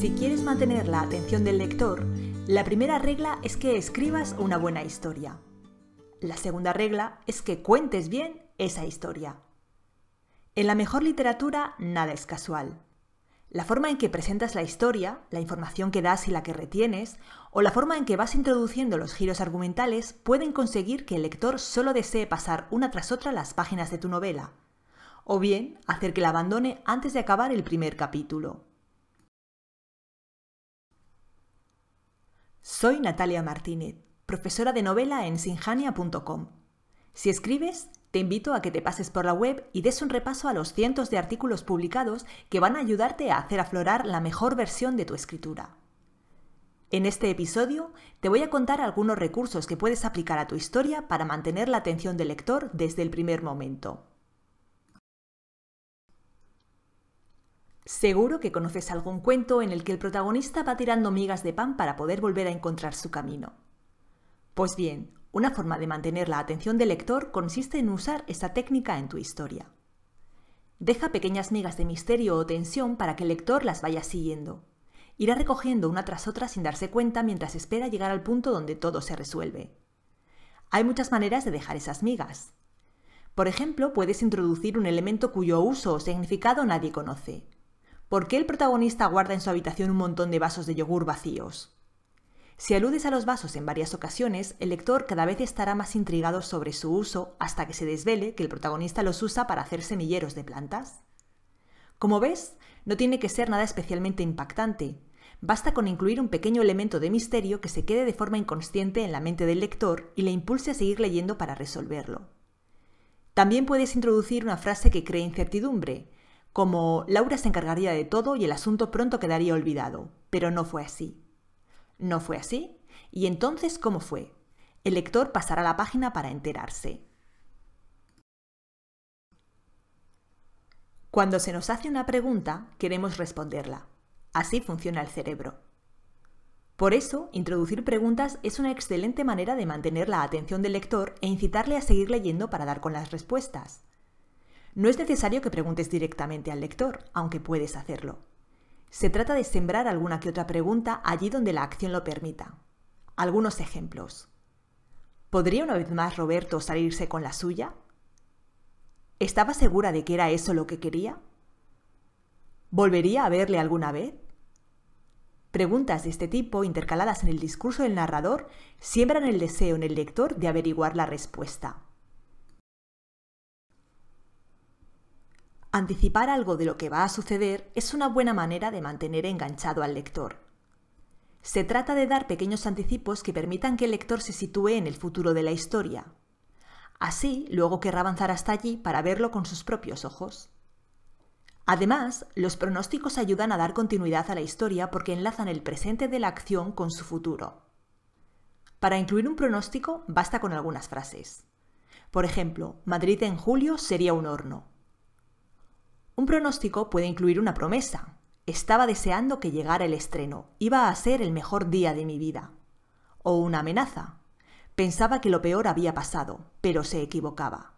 Si quieres mantener la atención del lector, la primera regla es que escribas una buena historia. La segunda regla es que cuentes bien esa historia. En la mejor literatura nada es casual. La forma en que presentas la historia, la información que das y la que retienes, o la forma en que vas introduciendo los giros argumentales pueden conseguir que el lector solo desee pasar una tras otra las páginas de tu novela, o bien hacer que la abandone antes de acabar el primer capítulo. Soy Natalia Martínez, profesora de novela en sinjania.com. Si escribes, te invito a que te pases por la web y des un repaso a los cientos de artículos publicados que van a ayudarte a hacer aflorar la mejor versión de tu escritura. En este episodio te voy a contar algunos recursos que puedes aplicar a tu historia para mantener la atención del lector desde el primer momento. Seguro que conoces algún cuento en el que el protagonista va tirando migas de pan para poder volver a encontrar su camino. Pues bien, una forma de mantener la atención del lector consiste en usar esta técnica en tu historia. Deja pequeñas migas de misterio o tensión para que el lector las vaya siguiendo. Irá recogiendo una tras otra sin darse cuenta mientras espera llegar al punto donde todo se resuelve. Hay muchas maneras de dejar esas migas. Por ejemplo, puedes introducir un elemento cuyo uso o significado nadie conoce, ¿por qué el protagonista guarda en su habitación un montón de vasos de yogur vacíos? Si aludes a los vasos en varias ocasiones, el lector cada vez estará más intrigado sobre su uso hasta que se desvele que el protagonista los usa para hacer semilleros de plantas. Como ves, no tiene que ser nada especialmente impactante. Basta con incluir un pequeño elemento de misterio que se quede de forma inconsciente en la mente del lector y le impulse a seguir leyendo para resolverlo. También puedes introducir una frase que cree incertidumbre, como Laura se encargaría de todo y el asunto pronto quedaría olvidado. Pero no fue así. No fue así. ¿Y entonces cómo fue? El lector pasará la página para enterarse. Cuando se nos hace una pregunta, queremos responderla. Así funciona el cerebro. Por eso, introducir preguntas es una excelente manera de mantener la atención del lector e incitarle a seguir leyendo para dar con las respuestas. No es necesario que preguntes directamente al lector, aunque puedes hacerlo. Se trata de sembrar alguna que otra pregunta allí donde la acción lo permita. Algunos ejemplos. ¿Podría una vez más Roberto salirse con la suya? ¿Estaba segura de que era eso lo que quería? ¿Volvería a verle alguna vez? Preguntas de este tipo, intercaladas en el discurso del narrador, siembran el deseo en el lector de averiguar la respuesta. anticipar algo de lo que va a suceder es una buena manera de mantener enganchado al lector. Se trata de dar pequeños anticipos que permitan que el lector se sitúe en el futuro de la historia. Así, luego querrá avanzar hasta allí para verlo con sus propios ojos. Además, los pronósticos ayudan a dar continuidad a la historia porque enlazan el presente de la acción con su futuro. Para incluir un pronóstico basta con algunas frases. Por ejemplo, Madrid en julio sería un horno, un pronóstico puede incluir una promesa. Estaba deseando que llegara el estreno. Iba a ser el mejor día de mi vida. O una amenaza. Pensaba que lo peor había pasado, pero se equivocaba.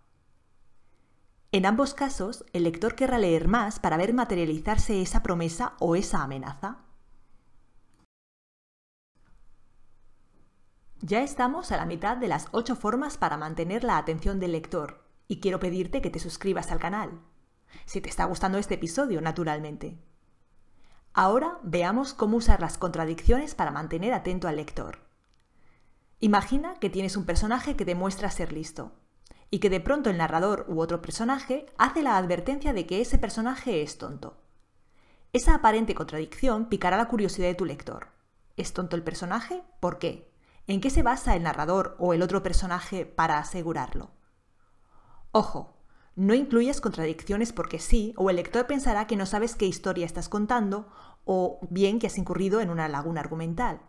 En ambos casos, el lector querrá leer más para ver materializarse esa promesa o esa amenaza. Ya estamos a la mitad de las ocho formas para mantener la atención del lector y quiero pedirte que te suscribas al canal si te está gustando este episodio, naturalmente. Ahora veamos cómo usar las contradicciones para mantener atento al lector. Imagina que tienes un personaje que demuestra ser listo y que de pronto el narrador u otro personaje hace la advertencia de que ese personaje es tonto. Esa aparente contradicción picará la curiosidad de tu lector. ¿Es tonto el personaje? ¿Por qué? ¿En qué se basa el narrador o el otro personaje para asegurarlo? Ojo, no incluyas contradicciones porque sí, o el lector pensará que no sabes qué historia estás contando, o bien que has incurrido en una laguna argumental.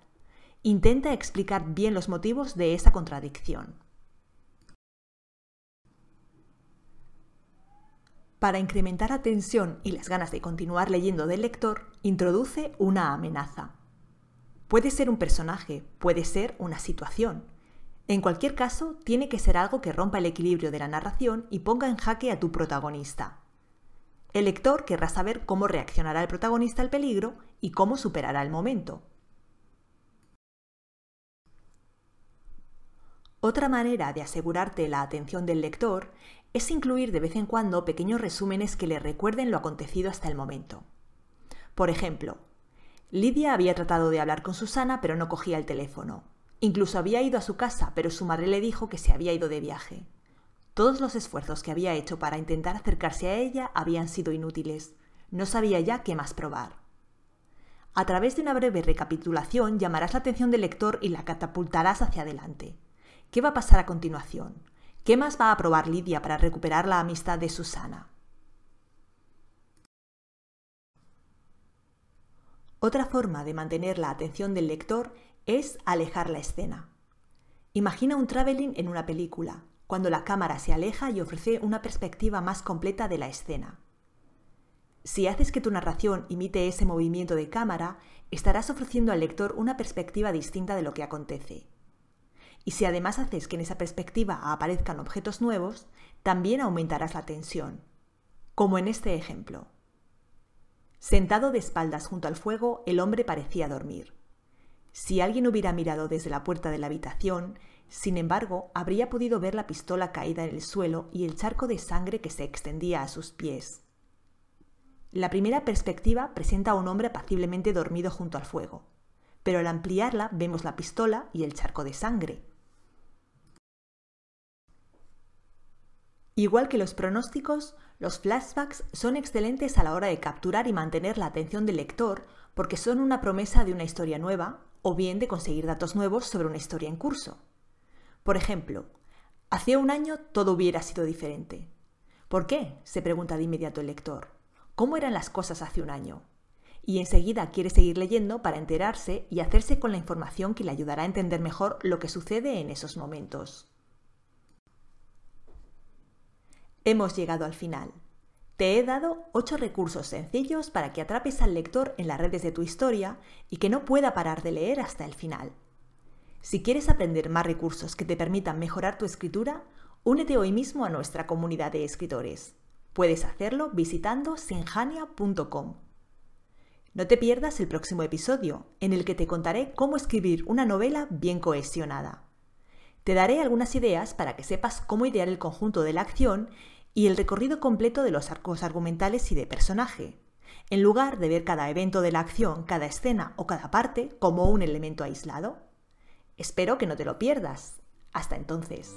Intenta explicar bien los motivos de esa contradicción. Para incrementar la tensión y las ganas de continuar leyendo del lector, introduce una amenaza. Puede ser un personaje, puede ser una situación, en cualquier caso, tiene que ser algo que rompa el equilibrio de la narración y ponga en jaque a tu protagonista. El lector querrá saber cómo reaccionará el protagonista al peligro y cómo superará el momento. Otra manera de asegurarte la atención del lector es incluir de vez en cuando pequeños resúmenes que le recuerden lo acontecido hasta el momento. Por ejemplo, Lidia había tratado de hablar con Susana pero no cogía el teléfono. Incluso había ido a su casa, pero su madre le dijo que se había ido de viaje. Todos los esfuerzos que había hecho para intentar acercarse a ella habían sido inútiles. No sabía ya qué más probar. A través de una breve recapitulación llamarás la atención del lector y la catapultarás hacia adelante. ¿Qué va a pasar a continuación? ¿Qué más va a probar Lidia para recuperar la amistad de Susana? Otra forma de mantener la atención del lector es alejar la escena. Imagina un travelling en una película, cuando la cámara se aleja y ofrece una perspectiva más completa de la escena. Si haces que tu narración imite ese movimiento de cámara, estarás ofreciendo al lector una perspectiva distinta de lo que acontece. Y si además haces que en esa perspectiva aparezcan objetos nuevos, también aumentarás la tensión. Como en este ejemplo. Sentado de espaldas junto al fuego, el hombre parecía dormir. Si alguien hubiera mirado desde la puerta de la habitación, sin embargo, habría podido ver la pistola caída en el suelo y el charco de sangre que se extendía a sus pies. La primera perspectiva presenta a un hombre apaciblemente dormido junto al fuego, pero al ampliarla vemos la pistola y el charco de sangre. Igual que los pronósticos, los flashbacks son excelentes a la hora de capturar y mantener la atención del lector porque son una promesa de una historia nueva o bien de conseguir datos nuevos sobre una historia en curso. Por ejemplo, hacía un año todo hubiera sido diferente. ¿Por qué? se pregunta de inmediato el lector. ¿Cómo eran las cosas hace un año? Y enseguida quiere seguir leyendo para enterarse y hacerse con la información que le ayudará a entender mejor lo que sucede en esos momentos. Hemos llegado al final. Te he dado 8 recursos sencillos para que atrapes al lector en las redes de tu historia y que no pueda parar de leer hasta el final. Si quieres aprender más recursos que te permitan mejorar tu escritura, únete hoy mismo a nuestra comunidad de escritores. Puedes hacerlo visitando sinjania.com. No te pierdas el próximo episodio, en el que te contaré cómo escribir una novela bien cohesionada. Te daré algunas ideas para que sepas cómo idear el conjunto de la acción y el recorrido completo de los arcos argumentales y de personaje, en lugar de ver cada evento de la acción, cada escena o cada parte como un elemento aislado. Espero que no te lo pierdas. Hasta entonces.